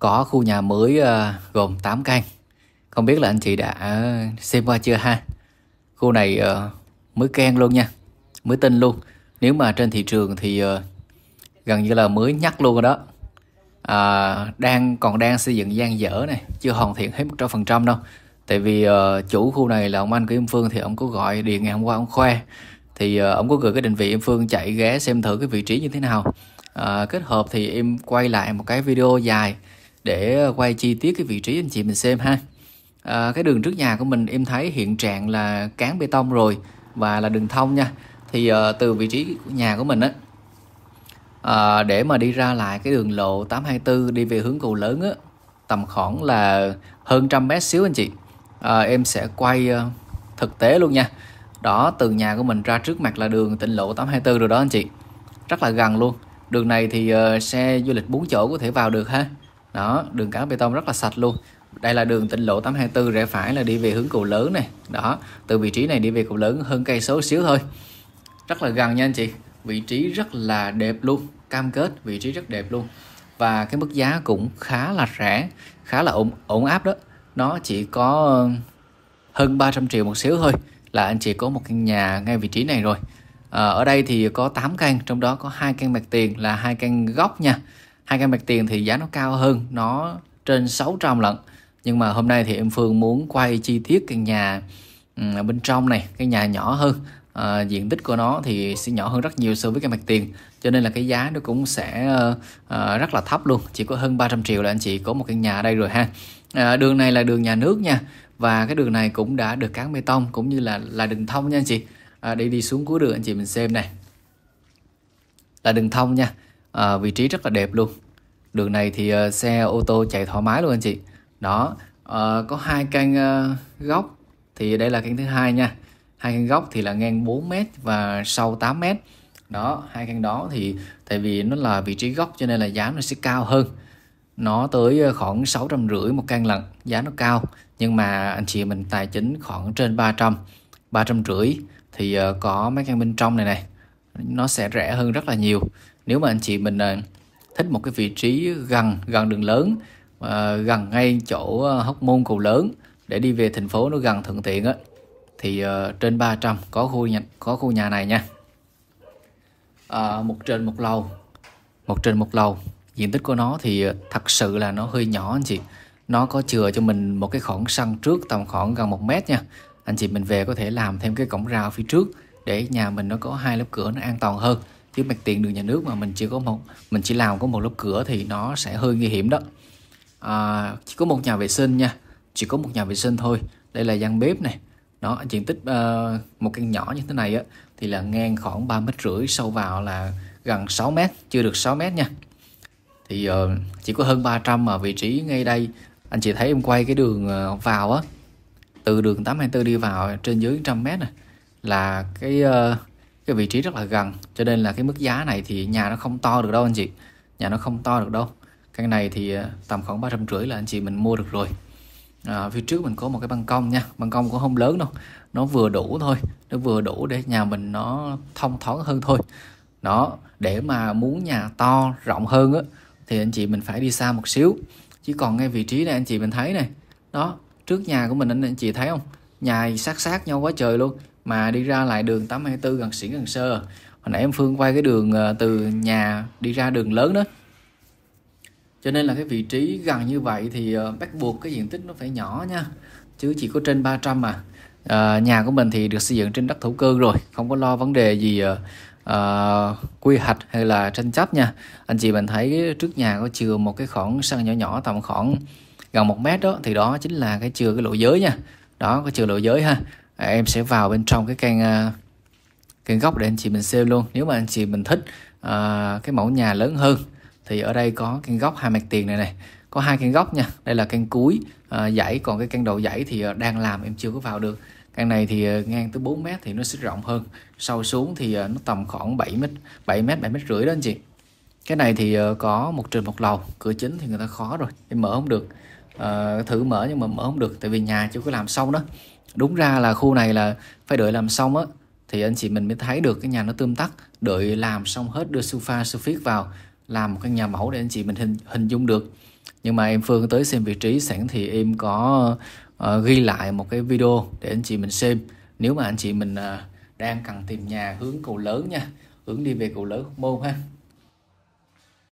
có khu nhà mới uh, gồm 8 căn. Không biết là anh chị đã ờ, xem qua chưa ha? Khu này uh, mới keng luôn nha, mới tin luôn. Nếu mà trên thị trường thì uh, gần như là mới nhắc luôn rồi đó. À, đang còn đang xây dựng gian dở này, chưa hoàn thiện hết 100% đâu. Tại vì uh, chủ khu này là ông anh của em Phương thì ông có gọi điện ngày hôm qua ông khoe thì uh, ông có gửi cái định vị em Phương chạy ghé xem thử cái vị trí như thế nào. À, kết hợp thì em quay lại một cái video dài để ờ, quay chi tiết cái vị trí anh chị mình xem ha à, cái đường trước nhà của mình em thấy hiện trạng là cán bê tông rồi và là đường thông nha thì à, từ vị trí của nhà của mình á à, để mà đi ra lại cái đường lộ 824 đi về hướng cầu lớn á tầm khoảng là hơn trăm mét xíu anh chị à, em sẽ quay à, thực tế luôn nha đó từ nhà của mình ra trước mặt là đường tỉnh lộ 824 rồi đó anh chị rất là gần luôn đường này thì uh, xe du lịch 4 chỗ có thể vào được ha đó đường cát bê tông rất là sạch luôn đây là đường tỉnh lộ 824 rẽ phải là đi về hướng cầu lớn này đó từ vị trí này đi về cầu lớn hơn cây số xíu thôi rất là gần nha anh chị vị trí rất là đẹp luôn cam kết vị trí rất đẹp luôn và cái mức giá cũng khá là rẻ khá là ổn ổn áp đó nó chỉ có hơn 300 triệu một xíu thôi là anh chị có một căn nhà ngay vị trí này rồi à, ở đây thì có 8 căn trong đó có hai căn mặt tiền là hai căn góc nha hai cây mặt tiền thì giá nó cao hơn nó trên 600 lận nhưng mà hôm nay thì em Phương muốn quay chi tiết căn nhà ở ừ, bên trong này cái nhà nhỏ hơn à, diện tích của nó thì sẽ nhỏ hơn rất nhiều so với cái mặt tiền cho nên là cái giá nó cũng sẽ uh, rất là thấp luôn chỉ có hơn 300 triệu là anh chị có một căn nhà ở đây rồi ha à, đường này là đường nhà nước nha và cái đường này cũng đã được cán bê tông cũng như là là đường thông nha anh chị à, để đi xuống cuối đường anh chị mình xem này là đường thông nha à, vị trí rất là đẹp luôn đường này thì uh, xe ô tô chạy thoải mái luôn anh chị đó uh, có hai căn uh, góc thì đây là căn thứ hai nha hai căn góc thì là ngang 4m và sâu 8m đó hai căn đó thì tại vì nó là vị trí góc cho nên là giá nó sẽ cao hơn nó tới khoảng sáu trăm rưỡi một căn lần giá nó cao nhưng mà anh chị mình tài chính khoảng trên 300 300 rưỡi thì có mấy căn bên trong này này nó sẽ rẻ hơn rất là nhiều nếu mà anh chị mình à, thích một cái vị trí gần gần đường lớn à, gần ngay chỗ à, hóc môn cầu lớn để đi về thành phố nó gần thuận tiện á thì uh, trên 300 có khu nhà có khu nhà này nha à, một trên một lầu một trên một lầu diện tích của nó thì thật sự là nó hơi nhỏ anh chị nó có chừa cho mình một cái khoảng sân trước tầm khoảng gần một mét nha anh chị mình về có thể làm thêm cái cổng rào phía trước để nhà mình nó có hai lớp cửa nó an toàn hơn chứ mặt tiền đường nhà nước mà mình chỉ có một mình chỉ làm có một lớp cửa thì nó sẽ hơi nguy hiểm đó à, chỉ có một nhà vệ sinh nha chỉ có một nhà vệ sinh thôi đây là gian bếp này đó diện tích uh, một căn nhỏ như thế này á thì là ngang khoảng 3 mét rưỡi sâu vào là gần 6 mét chưa được 6 mét nha thì uh, chỉ có hơn 300 mà vị trí ngay đây anh chị thấy em quay cái đường ờ, vào á từ đường 824 đi vào trên dưới 100 mét này là cái uh, cái vị trí rất là gần cho nên là cái mức giá này thì nhà nó không to được đâu anh chị nhà nó không to được đâu căn này thì ờ, tầm khoảng ba trăm rưỡi là anh chị mình mua được rồi à, phía trước mình có một cái ban công nha ban công cũng không lớn đâu nó vừa đủ thôi nó vừa đủ để nhà mình nó thông thoáng hơn thôi đó để mà muốn nhà to rộng hơn á thì anh chị mình phải đi xa một xíu chứ còn ngay vị trí này anh chị mình thấy này đó trước nhà của mình anh, anh chị thấy không nhà sát sát nhau quá trời luôn mà đi ra lại đường 824 gần xỉn gần sơ hồi nãy em Phương quay cái đường ờ, từ nhà đi ra đường lớn đó cho nên là cái vị trí gần như vậy thì ờ, bắt buộc cái diện tích nó phải nhỏ nha chứ chỉ có trên 300 mà à, nhà của mình thì được xây dựng trên đất thổ cư rồi không có lo vấn đề gì uh, quy hoạch hay là tranh chấp nha anh chị mình thấy trước nhà có chừa một cái khoảng sân nhỏ nhỏ tầm khoảng gần một mét đó thì đó chính là cái chừa cái lộ giới nha đó có chừa lộ giới ha em sẽ vào bên trong cái căn à, căn góc để anh chị mình xem luôn nếu mà anh chị mình thích à, cái mẫu nhà lớn hơn thì ở đây có căn góc hai mặt tiền này này có hai căn góc nha đây là căn cuối à, dãy còn cái căn đầu dãy thì à, đang làm em chưa có vào được căn này thì à, ngang tới 4 mét thì nó sẽ rộng hơn sâu xuống thì à, nó tầm khoảng 7 mét 7 mét 7 mét rưỡi đó anh chị cái này thì có một trần một lầu cửa chính thì người ta khó rồi em mở không được Ờ, thử mở nhưng mà mở không được tại vì nhà chưa có làm xong đó đúng ra là khu này là phải đợi làm xong á thì anh chị mình mới thấy được cái nhà nó tươm tắt đợi làm xong hết đưa sofa sofiit vào làm một căn nhà mẫu để anh chị mình hình hình dung được nhưng mà em Phương tới xem vị trí sẵn thì em có uh, ghi lại một cái video để anh chị mình xem nếu mà anh chị mình uh, đang cần tìm nhà hướng cầu lớn nha hướng đi về cầu lớn môn ha